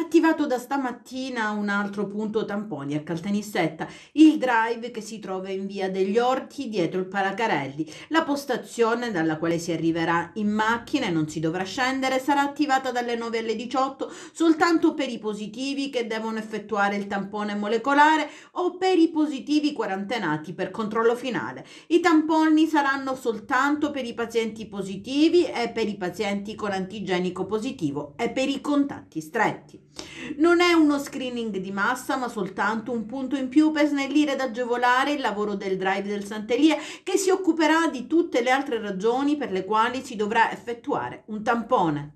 attivato da stamattina un altro punto tamponi a Caltanissetta, il drive che si trova in via degli Orti dietro il Paracarelli. La postazione dalla quale si arriverà in macchina e non si dovrà scendere sarà attivata dalle 9 alle 18 soltanto per i positivi che devono effettuare il tampone molecolare o per i positivi quarantenati per controllo finale. I tamponi saranno soltanto per i pazienti positivi e per i pazienti con antigenico positivo e per i contatti stretti. Non è uno screening di massa, ma soltanto un punto in più per snellire ed agevolare il lavoro del drive del Sant'Elia, che si occuperà di tutte le altre ragioni per le quali si dovrà effettuare un tampone.